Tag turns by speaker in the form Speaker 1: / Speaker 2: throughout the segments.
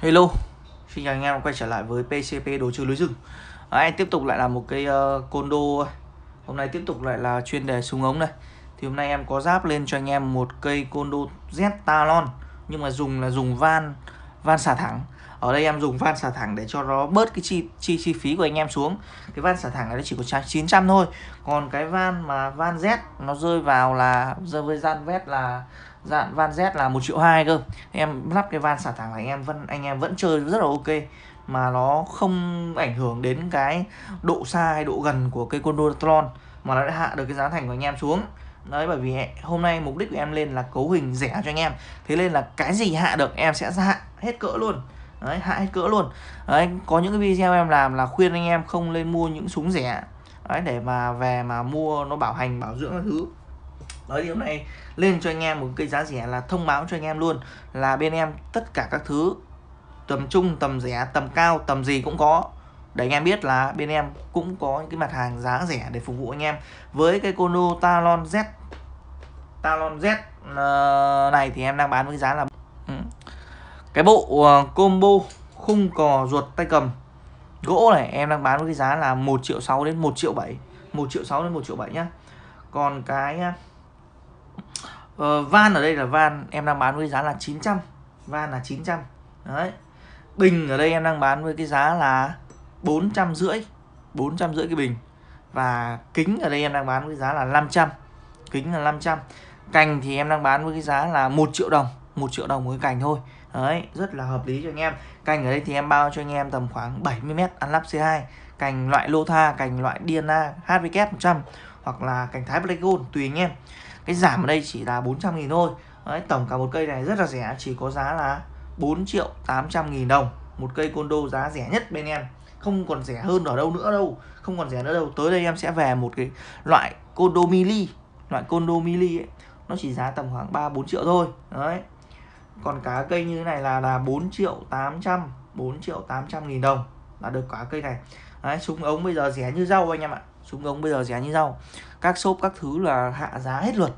Speaker 1: Hello, xin chào anh em quay trở lại với PCP đồ chơi lưới rừng à, Anh Tiếp tục lại là một cái uh, côn đô Hôm nay tiếp tục lại là chuyên đề súng ống này Thì hôm nay em có giáp lên cho anh em một cây côn đô Z Talon Nhưng mà dùng là dùng van van xả thẳng Ở đây em dùng van xả thẳng để cho nó bớt cái chi chi chi phí của anh em xuống Cái van xả thẳng này nó chỉ có 900 thôi Còn cái van mà van Z nó rơi vào là rơi với gian vét là dạng van Z là một triệu hai cơ em lắp cái van xả thẳng anh em vẫn anh em vẫn chơi rất là ok mà nó không ảnh hưởng đến cái độ xa hay độ gần của cây Condotron mà nó đã hạ được cái giá thành của anh em xuống đấy bởi vì hôm nay mục đích của em lên là cấu hình rẻ cho anh em thế nên là cái gì hạ được em sẽ hạ hết cỡ luôn đấy hạ hết cỡ luôn đấy có những cái video em làm là khuyên anh em không lên mua những súng rẻ đấy để mà về mà mua nó bảo hành bảo dưỡng các thứ Đấy thì hôm nay lên cho anh em một cái giá rẻ là thông báo cho anh em luôn là bên em tất cả các thứ tầm trung, tầm rẻ, tầm cao, tầm gì cũng có để anh em biết là bên em cũng có những cái mặt hàng giá rẻ để phục vụ anh em với cái Kono Talon Z Talon Z ờ, này thì em đang bán với giá là ừ. cái bộ ờ, combo khung cò ruột tay cầm gỗ này em đang bán với cái giá là 1 triệu 6 đến 1 triệu 7 1 triệu 6 đến 1 triệu 7 nhá còn cái Ờ, van ở đây là van em đang bán với giá là 900 van là 900 đấy bình ở đây em đang bán với cái giá là 400 rưỡi 400 rưỡi cái bình và kính ở đây em đang bán với giá là 500 kính là 500 cành thì em đang bán với cái giá là 1 triệu đồng 1 triệu đồng với cành thôi đấy rất là hợp lý cho anh em cành ở đây thì em bao cho anh em tầm khoảng 70 mét ăn lắp C2 cành loại lô cành loại DNA HVK 100 hoặc là cành thái black gold tùy anh em cái giảm ở đây chỉ là 400 nghìn thôi Đấy, tổng cả một cây này rất là rẻ chỉ có giá là 4 triệu 800 nghìn đồng một cây condo giá rẻ nhất bên em không còn rẻ hơn ở đâu nữa đâu không còn rẻ nữa đâu tới đây em sẽ về một cái loại condo mini loại condo mini ấy nó chỉ giá tầm khoảng 3 4 triệu thôi đấy còn cả cây như thế này là là 4 triệu 800 4 triệu 800 nghìn đồng là được cả cây này Đấy, súng ống bây giờ rẻ như rau anh em ạ súng ống bây giờ rẻ như rau các shop các thứ là hạ giá hết luật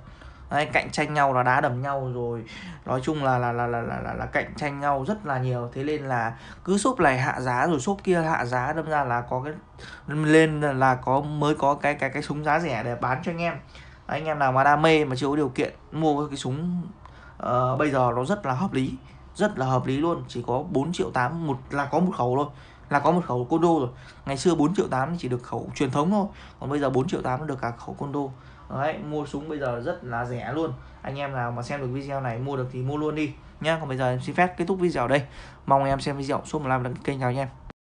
Speaker 1: Đấy, cạnh tranh nhau là đá đầm nhau rồi nói chung là là, là là là là là cạnh tranh nhau rất là nhiều thế nên là cứ shop này hạ giá rồi shop kia hạ giá đâm ra là có cái lên là có mới có cái cái cái súng giá rẻ để bán cho anh em Đấy, anh em nào mà đam mê mà chưa có điều kiện mua cái súng uh, bây giờ nó rất là hợp lý rất là hợp lý luôn chỉ có 4 triệu tám một là có một khẩu thôi là có một khẩu condo rồi ngày xưa 4 triệu tám chỉ được khẩu truyền thống thôi còn bây giờ 4 triệu tám được cả khẩu condo đấy mua súng bây giờ rất là rẻ luôn anh em nào mà xem được video này mua được thì mua luôn đi nhá còn bây giờ em xin phép kết thúc video ở đây mong em xem video số 15 đăng kênh chào nha em